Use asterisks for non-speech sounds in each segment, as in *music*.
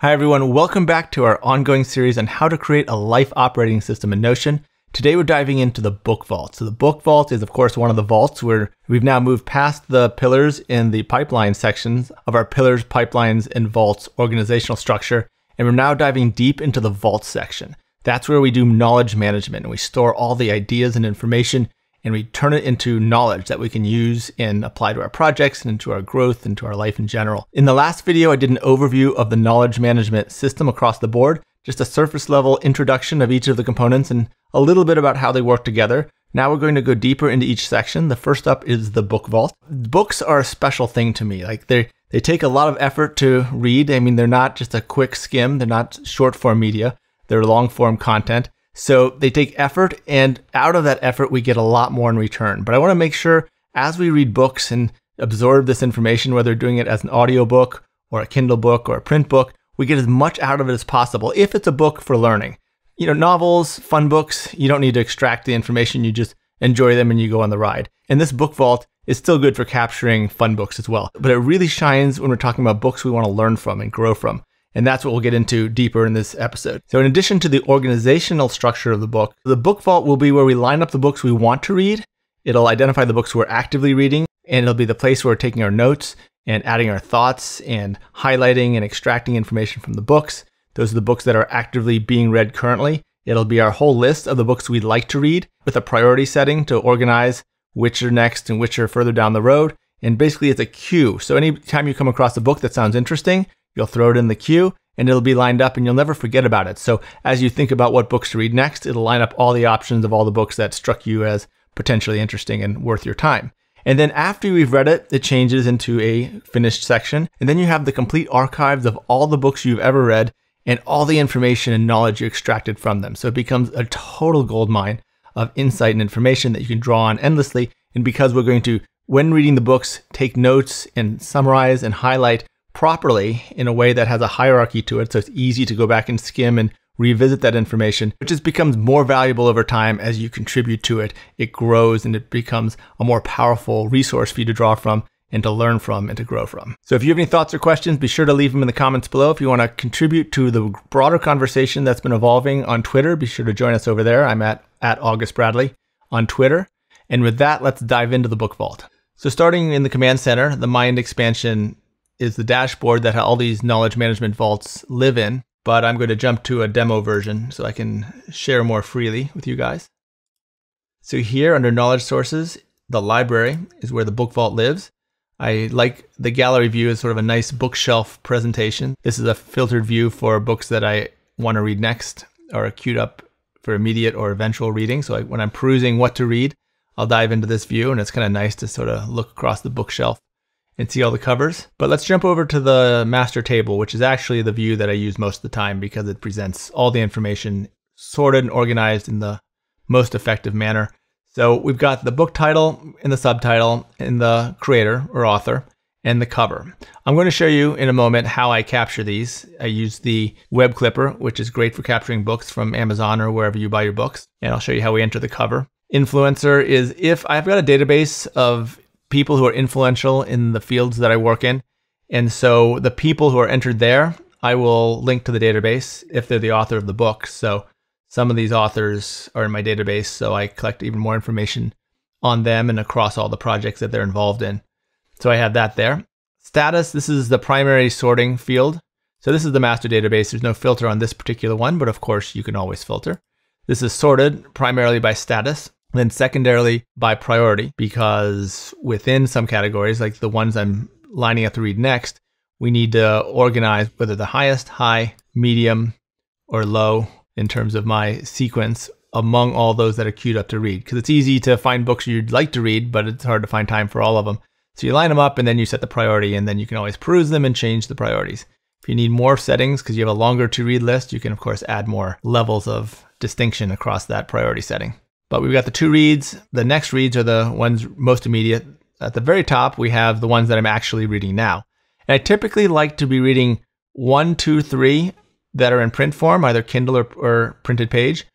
Hi, everyone. Welcome back to our ongoing series on how to create a life operating system in Notion. Today, we're diving into the book vault. So, the book vault is, of course, one of the vaults where we've now moved past the pillars in the pipeline sections of our pillars, pipelines, and vaults organizational structure. And we're now diving deep into the vault section. That's where we do knowledge management and we store all the ideas and information and we turn it into knowledge that we can use and apply to our projects and into our growth and to our life in general. In the last video, I did an overview of the knowledge management system across the board, just a surface level introduction of each of the components and a little bit about how they work together. Now we're going to go deeper into each section. The first up is the book vault. Books are a special thing to me. Like they they take a lot of effort to read. I mean, they're not just a quick skim. They're not short form media. They're long form content. So they take effort, and out of that effort, we get a lot more in return. But I want to make sure as we read books and absorb this information, whether doing it as an audiobook or a Kindle book or a print book, we get as much out of it as possible if it's a book for learning. You know, novels, fun books, you don't need to extract the information, you just enjoy them and you go on the ride. And this book vault is still good for capturing fun books as well. But it really shines when we're talking about books we want to learn from and grow from. And that's what we'll get into deeper in this episode. So, in addition to the organizational structure of the book, the book vault will be where we line up the books we want to read. It'll identify the books we're actively reading, and it'll be the place where we're taking our notes and adding our thoughts and highlighting and extracting information from the books. Those are the books that are actively being read currently. It'll be our whole list of the books we'd like to read with a priority setting to organize which are next and which are further down the road. And basically, it's a queue. So, anytime you come across a book that sounds interesting, You'll throw it in the queue and it'll be lined up and you'll never forget about it. So as you think about what books to read next, it'll line up all the options of all the books that struck you as potentially interesting and worth your time. And then after you've read it, it changes into a finished section. And then you have the complete archives of all the books you've ever read and all the information and knowledge you extracted from them. So it becomes a total goldmine of insight and information that you can draw on endlessly. And because we're going to, when reading the books, take notes and summarize and highlight properly in a way that has a hierarchy to it. So it's easy to go back and skim and revisit that information, which just becomes more valuable over time as you contribute to it. It grows and it becomes a more powerful resource for you to draw from and to learn from and to grow from. So if you have any thoughts or questions, be sure to leave them in the comments below. If you want to contribute to the broader conversation that's been evolving on Twitter, be sure to join us over there. I'm at, at August Bradley on Twitter. And with that, let's dive into the book vault. So starting in the command center, the mind expansion is the dashboard that all these knowledge management vaults live in, but I'm going to jump to a demo version so I can share more freely with you guys. So here under knowledge sources, the library is where the book vault lives. I like the gallery view as sort of a nice bookshelf presentation. This is a filtered view for books that I want to read next or queued up for immediate or eventual reading. So I, when I'm perusing what to read, I'll dive into this view and it's kind of nice to sort of look across the bookshelf and see all the covers. But let's jump over to the master table, which is actually the view that I use most of the time because it presents all the information sorted and organized in the most effective manner. So we've got the book title and the subtitle and the creator or author and the cover. I'm going to show you in a moment how I capture these. I use the web clipper, which is great for capturing books from Amazon or wherever you buy your books. And I'll show you how we enter the cover. Influencer is if I've got a database of people who are influential in the fields that I work in. And so the people who are entered there, I will link to the database if they're the author of the book. So some of these authors are in my database, so I collect even more information on them and across all the projects that they're involved in. So I have that there. Status, this is the primary sorting field. So this is the master database. There's no filter on this particular one, but of course you can always filter. This is sorted primarily by status. Then, secondarily, by priority, because within some categories, like the ones I'm lining up to read next, we need to organize whether the highest, high, medium, or low in terms of my sequence among all those that are queued up to read. Because it's easy to find books you'd like to read, but it's hard to find time for all of them. So you line them up and then you set the priority, and then you can always peruse them and change the priorities. If you need more settings because you have a longer to read list, you can, of course, add more levels of distinction across that priority setting. But we've got the two reads. The next reads are the ones most immediate. At the very top, we have the ones that I'm actually reading now. And I typically like to be reading one, two, three that are in print form, either Kindle or, or printed page,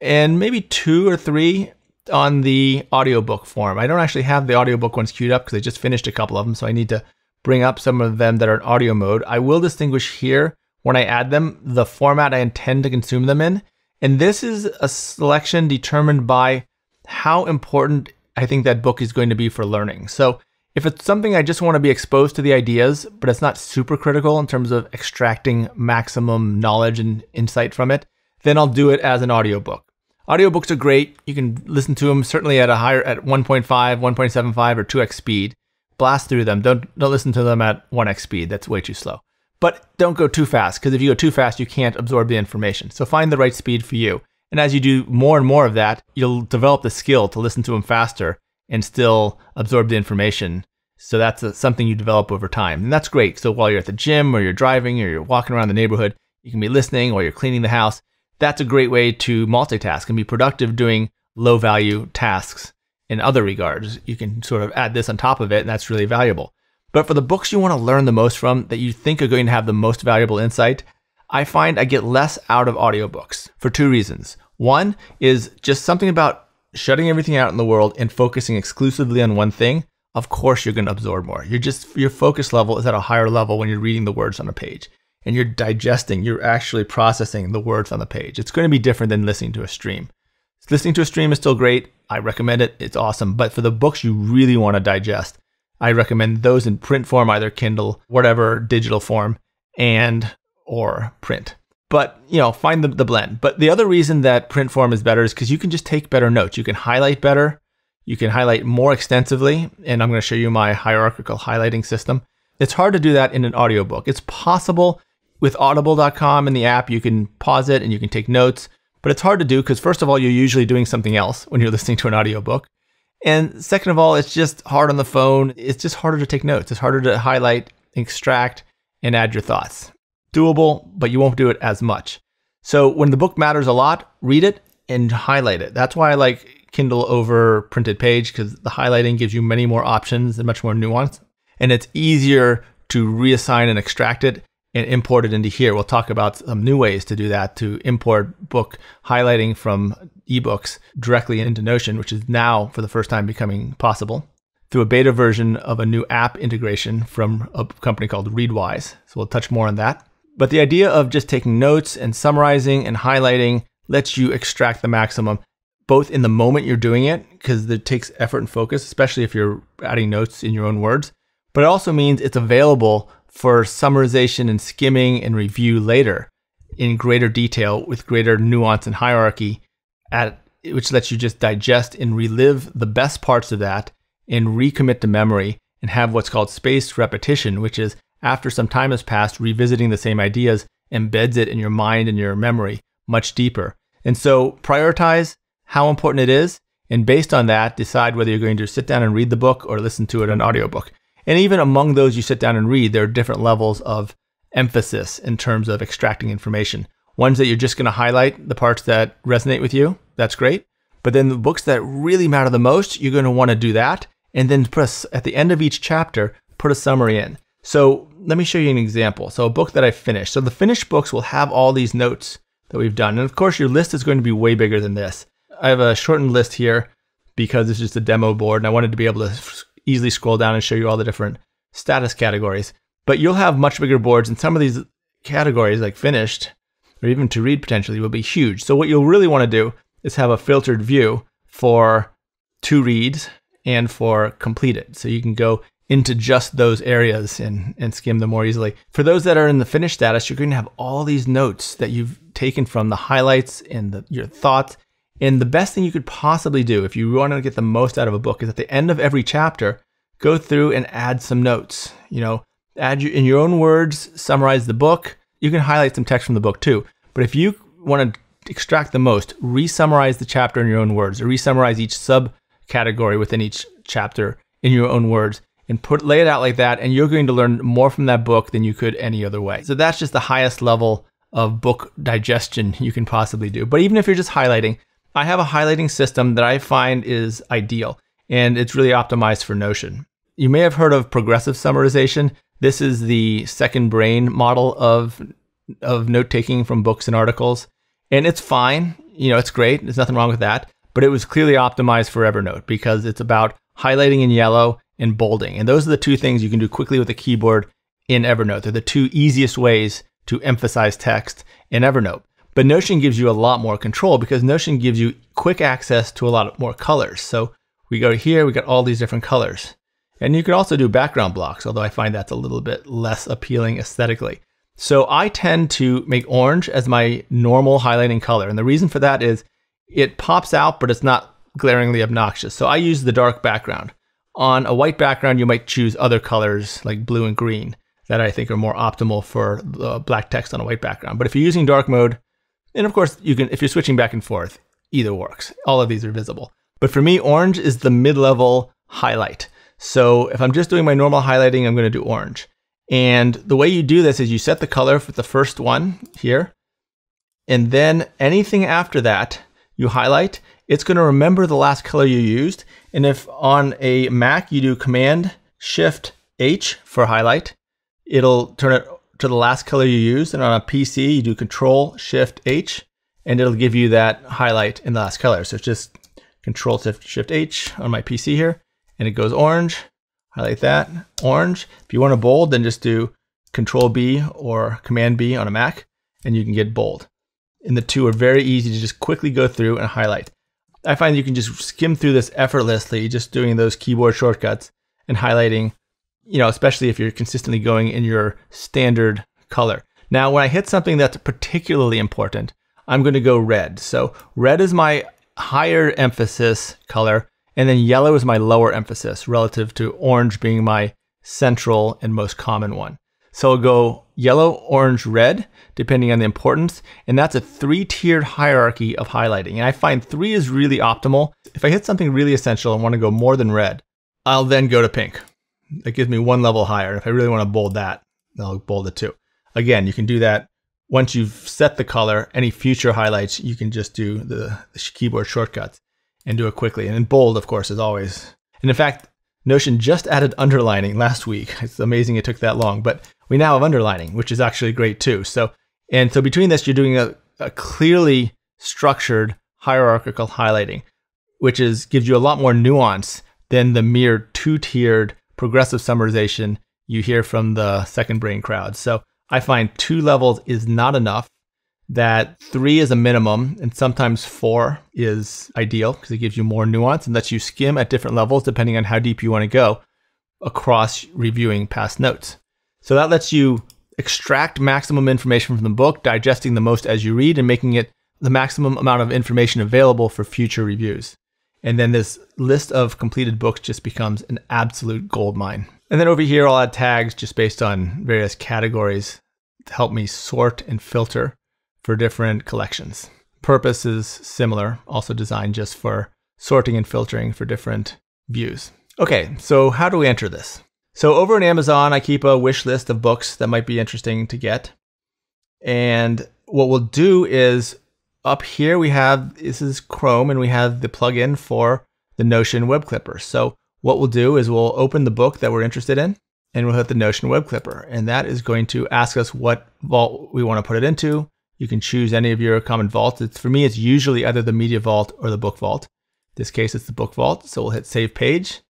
and maybe two or three on the audiobook form. I don't actually have the audiobook ones queued up because I just finished a couple of them, so I need to bring up some of them that are in audio mode. I will distinguish here when I add them the format I intend to consume them in and this is a selection determined by how important I think that book is going to be for learning. So if it's something I just want to be exposed to the ideas, but it's not super critical in terms of extracting maximum knowledge and insight from it, then I'll do it as an audiobook. Audiobooks are great. You can listen to them certainly at a higher at 1.5, 1.75 or 2x speed. Blast through them. Don't don't listen to them at 1x speed. That's way too slow but don't go too fast because if you go too fast, you can't absorb the information. So find the right speed for you. And as you do more and more of that, you'll develop the skill to listen to them faster and still absorb the information. So that's a, something you develop over time. And that's great. So while you're at the gym or you're driving or you're walking around the neighborhood, you can be listening or you're cleaning the house. That's a great way to multitask and be productive doing low value tasks in other regards. You can sort of add this on top of it, and that's really valuable. But for the books you want to learn the most from that you think are going to have the most valuable insight, I find I get less out of audiobooks for two reasons. One is just something about shutting everything out in the world and focusing exclusively on one thing. Of course, you're going to absorb more. You're just your focus level is at a higher level when you're reading the words on a page and you're digesting, you're actually processing the words on the page. It's going to be different than listening to a stream. Listening to a stream is still great. I recommend it. It's awesome. But for the books you really want to digest, I recommend those in print form, either Kindle, whatever digital form, and or print. But you know, find the, the blend. But the other reason that print form is better is because you can just take better notes. You can highlight better. You can highlight more extensively. And I'm going to show you my hierarchical highlighting system. It's hard to do that in an audiobook. It's possible with audible.com and the app, you can pause it and you can take notes, but it's hard to do because, first of all, you're usually doing something else when you're *laughs* listening to an audiobook. And second of all, it's just hard on the phone. It's just harder to take notes. It's harder to highlight, extract, and add your thoughts. Doable, but you won't do it as much. So when the book matters a lot, read it and highlight it. That's why I like Kindle over printed page because the highlighting gives you many more options and much more nuance. And it's easier to reassign and extract it and import it into here. We'll talk about some new ways to do that to import book highlighting from ebooks directly into Notion, which is now for the first time becoming possible through a beta version of a new app integration from a company called Readwise. So we'll touch more on that. But the idea of just taking notes and summarizing and highlighting lets you extract the maximum both in the moment you're doing it because it takes effort and focus, especially if you're adding notes in your own words, but it also means it's available for summarization and skimming and review later in greater detail with greater nuance and hierarchy at which lets you just digest and relive the best parts of that and recommit to memory and have what's called spaced repetition, which is after some time has passed, revisiting the same ideas embeds it in your mind and your memory much deeper. And so prioritize how important it is, and based on that, decide whether you're going to sit down and read the book or listen to it on audiobook. And even among those you sit down and read, there are different levels of emphasis in terms of extracting information. Ones that you're just going to highlight the parts that resonate with you, that's great. But then the books that really matter the most, you're going to want to do that. And then put a, at the end of each chapter, put a summary in. So let me show you an example. So a book that I finished. So the finished books will have all these notes that we've done. And of course, your list is going to be way bigger than this. I have a shortened list here because it's just a demo board and I wanted to be able to easily scroll down and show you all the different status categories. But you'll have much bigger boards, and some of these categories, like finished or even to read potentially, will be huge. So, what you'll really want to do is have a filtered view for to reads and for completed. So, you can go into just those areas and, and skim them more easily. For those that are in the finished status, you're going to have all these notes that you've taken from the highlights and the, your thoughts and the best thing you could possibly do if you want to get the most out of a book is at the end of every chapter, go through and add some notes. You know, add in your own words, summarize the book. You can highlight some text from the book too. But if you want to extract the most, re-summarize the chapter in your own words, or re-summarize each subcategory within each chapter in your own words and put lay it out like that and you're going to learn more from that book than you could any other way. So that's just the highest level of book digestion you can possibly do. But even if you're just highlighting, I have a highlighting system that I find is ideal, and it's really optimized for Notion. You may have heard of progressive summarization. This is the second brain model of, of note taking from books and articles. And it's fine. You know, it's great. There's nothing wrong with that. But it was clearly optimized for Evernote because it's about highlighting in yellow and bolding. And those are the two things you can do quickly with a keyboard in Evernote. They're the two easiest ways to emphasize text in Evernote. But Notion gives you a lot more control because Notion gives you quick access to a lot more colors. So we go here, we got all these different colors. And you could also do background blocks, although I find that's a little bit less appealing aesthetically. So I tend to make orange as my normal highlighting color. And the reason for that is it pops out, but it's not glaringly obnoxious. So I use the dark background. On a white background, you might choose other colors like blue and green that I think are more optimal for the black text on a white background. But if you're using dark mode, and of course, you can if you're switching back and forth, either works. All of these are visible. But for me, orange is the mid-level highlight. So if I'm just doing my normal highlighting, I'm going to do orange. And the way you do this is you set the color for the first one here. And then anything after that you highlight, it's going to remember the last color you used. And if on a Mac you do Command Shift H for highlight, it'll turn it to the last color you used. And on a PC, you do Control Shift H, and it'll give you that highlight in the last color. So it's just Control Shift H on my PC here, and it goes orange. Highlight that orange. If you want to bold, then just do Control B or Command B on a Mac, and you can get bold. And the two are very easy to just quickly go through and highlight. I find you can just skim through this effortlessly, just doing those keyboard shortcuts and highlighting you know, especially if you're consistently going in your standard color. Now, when I hit something that's particularly important, I'm going to go red. So red is my higher emphasis color, and then yellow is my lower emphasis relative to orange being my central and most common one. So I'll go yellow, orange, red, depending on the importance. And that's a three tiered hierarchy of highlighting. And I find three is really optimal. If I hit something really essential and want to go more than red, I'll then go to pink. That gives me one level higher. If I really want to bold that, I'll bold it too. Again, you can do that once you've set the color. Any future highlights, you can just do the, the keyboard shortcuts and do it quickly. And bold, of course, as always. And in fact, Notion just added underlining last week. It's amazing it took that long, but we now have underlining, which is actually great too. So, and so between this, you're doing a, a clearly structured hierarchical highlighting, which is gives you a lot more nuance than the mere two-tiered progressive summarization you hear from the second brain crowd. So I find two levels is not enough, that three is a minimum, and sometimes four is ideal because it gives you more nuance and lets you skim at different levels depending on how deep you want to go across reviewing past notes. So that lets you extract maximum information from the book, digesting the most as you read, and making it the maximum amount of information available for future reviews. And then this list of completed books just becomes an absolute gold mine. And then over here, I'll add tags just based on various categories to help me sort and filter for different collections. Purpose is similar, also designed just for sorting and filtering for different views. Okay, so how do we enter this? So over in Amazon, I keep a wish list of books that might be interesting to get. And what we'll do is up here we have, this is Chrome and we have the plugin for the Notion Web Clipper. So what we'll do is we'll open the book that we're interested in and we'll hit the Notion Web Clipper. And that is going to ask us what vault we want to put it into. You can choose any of your common vaults. It's, for me, it's usually either the media vault or the book vault. In this case, it's the book vault. So we'll hit save page.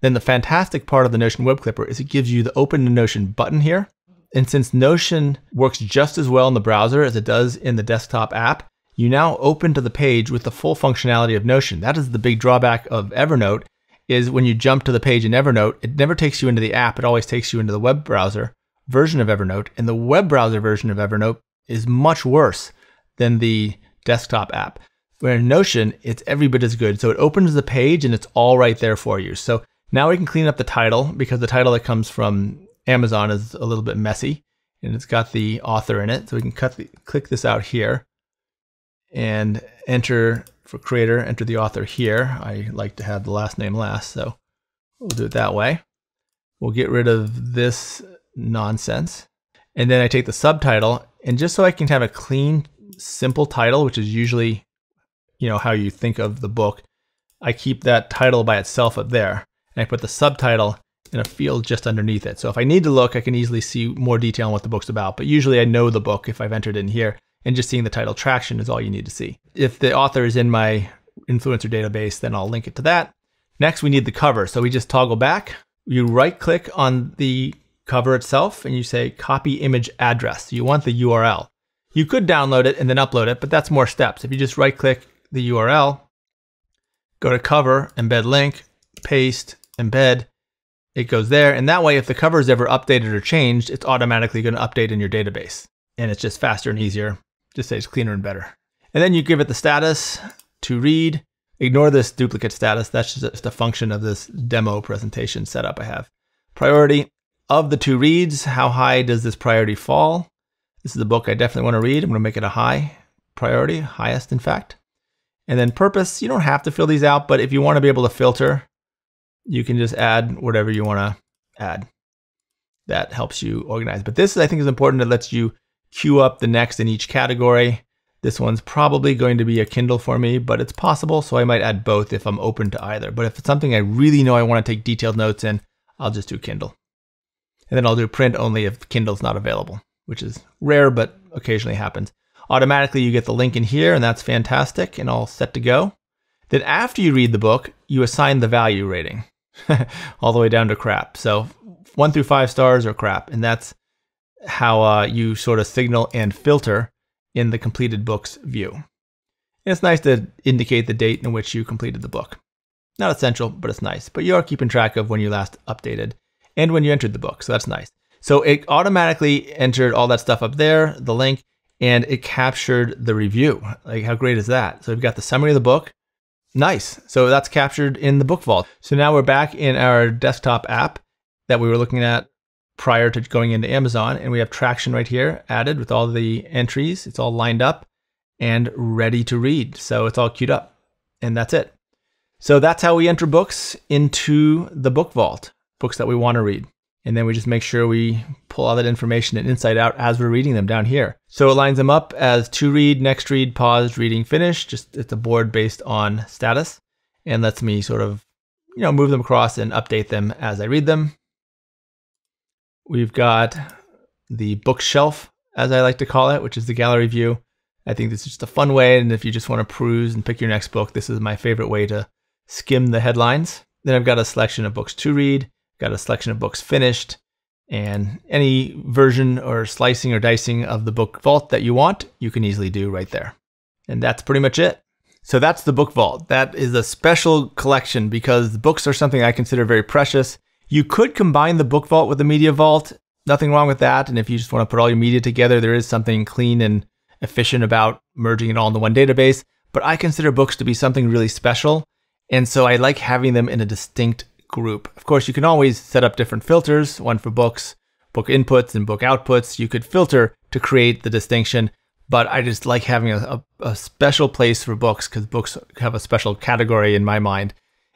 Then the fantastic part of the Notion Web Clipper is it gives you the open in Notion button here. And since Notion works just as well in the browser as it does in the desktop app, you now open to the page with the full functionality of Notion. That is the big drawback of Evernote is when you jump to the page in Evernote, it never takes you into the app, it always takes you into the web browser version of Evernote, and the web browser version of Evernote is much worse than the desktop app. Where in Notion, it's every bit as good. So it opens the page and it's all right there for you. So now we can clean up the title because the title that comes from Amazon is a little bit messy and it's got the author in it. So we can cut the, click this out here and enter for creator, enter the author here. I like to have the last name last, so we'll do it that way. We'll get rid of this nonsense. And then I take the subtitle, and just so I can have a clean, simple title, which is usually, you know, how you think of the book, I keep that title by itself up there, and I put the subtitle in a field just underneath it. So if I need to look, I can easily see more detail on what the book's about, but usually I know the book if I've entered in here and just seeing the title traction is all you need to see. If the author is in my influencer database, then I'll link it to that. Next, we need the cover. So we just toggle back. You right click on the cover itself and you say copy image address. You want the URL. You could download it and then upload it, but that's more steps. If you just right click the URL, go to cover, embed link, paste, embed, it goes there. And that way, if the cover is ever updated or changed, it's automatically going to update in your database. And it's just faster and easier just say it's cleaner and better. And then you give it the status to read. Ignore this duplicate status. That's just a function of this demo presentation setup I have. Priority of the two reads, how high does this priority fall? This is the book I definitely want to read. I'm going to make it a high priority, highest in fact. And then purpose, you don't have to fill these out, but if you want to be able to filter, you can just add whatever you want to add. That helps you organize. But this, I think, is important. It lets you queue up the next in each category. This one's probably going to be a Kindle for me, but it's possible, so I might add both if I'm open to either. But if it's something I really know I want to take detailed notes in, I'll just do Kindle. And then I'll do print only if Kindle's not available, which is rare, but occasionally happens. Automatically, you get the link in here, and that's fantastic, and all set to go. Then after you read the book, you assign the value rating, *laughs* all the way down to crap. So one through five stars or crap, and that's how uh, you sort of signal and filter in the completed books view. And it's nice to indicate the date in which you completed the book. Not essential, but it's nice. But you are keeping track of when you last updated and when you entered the book, so that's nice. So it automatically entered all that stuff up there, the link, and it captured the review. Like, how great is that? So we've got the summary of the book. Nice. So that's captured in the book vault. So now we're back in our desktop app that we were looking at prior to going into Amazon. And we have traction right here added with all the entries. It's all lined up and ready to read. So it's all queued up and that's it. So that's how we enter books into the book vault, books that we want to read. And then we just make sure we pull all that information and insight out as we're reading them down here. So it lines them up as to read, next read, paused, reading, finished. Just it's a board based on status and lets me sort of, you know, move them across and update them as I read them. We've got the bookshelf, as I like to call it, which is the gallery view. I think this is just a fun way, and if you just want to peruse and pick your next book, this is my favorite way to skim the headlines. Then I've got a selection of books to read, got a selection of books finished, and any version or slicing or dicing of the book vault that you want, you can easily do right there. And that's pretty much it. So that's the book vault. That is a special collection because books are something I consider very precious. You could combine the book vault with the media vault. Nothing wrong with that. And if you just want to put all your media together, there is something clean and efficient about merging it all into one database. But I consider books to be something really special. And so I like having them in a distinct group. Of course, you can always set up different filters, one for books, book inputs, and book outputs. You could filter to create the distinction, but I just like having a, a, a special place for books because books have a special category in my mind.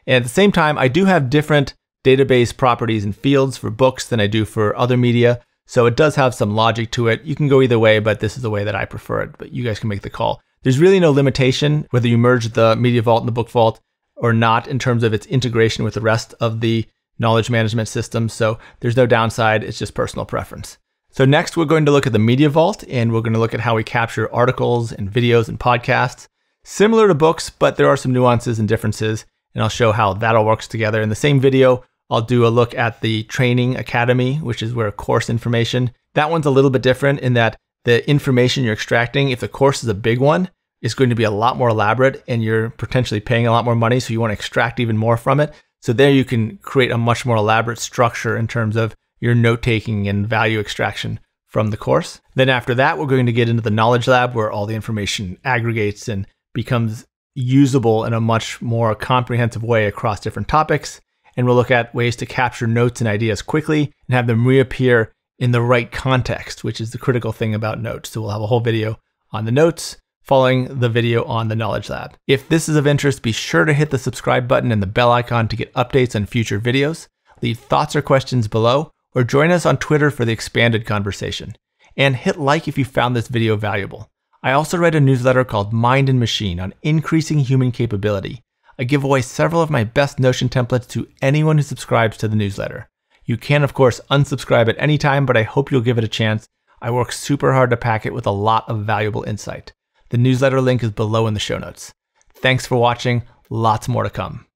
And at the same time, I do have different database properties and fields for books than I do for other media. So it does have some logic to it. You can go either way, but this is the way that I prefer it. But you guys can make the call. There's really no limitation whether you merge the Media Vault and the Book Vault or not in terms of its integration with the rest of the knowledge management system. So there's no downside. It's just personal preference. So next we're going to look at the Media Vault and we're going to look at how we capture articles and videos and podcasts. Similar to books, but there are some nuances and differences and I'll show how that all works together in the same video I'll do a look at the training academy, which is where course information. That one's a little bit different in that the information you're extracting, if the course is a big one, is going to be a lot more elaborate and you're potentially paying a lot more money. So you want to extract even more from it. So there you can create a much more elaborate structure in terms of your note taking and value extraction from the course. Then after that, we're going to get into the knowledge lab where all the information aggregates and becomes usable in a much more comprehensive way across different topics and we'll look at ways to capture notes and ideas quickly and have them reappear in the right context, which is the critical thing about notes. So we'll have a whole video on the notes following the video on the Knowledge Lab. If this is of interest, be sure to hit the subscribe button and the bell icon to get updates on future videos. Leave thoughts or questions below, or join us on Twitter for the expanded conversation. And hit like if you found this video valuable. I also write a newsletter called Mind and Machine on increasing human capability I give away several of my best Notion templates to anyone who subscribes to the newsletter. You can, of course, unsubscribe at any time, but I hope you'll give it a chance. I work super hard to pack it with a lot of valuable insight. The newsletter link is below in the show notes. Thanks for watching. Lots more to come.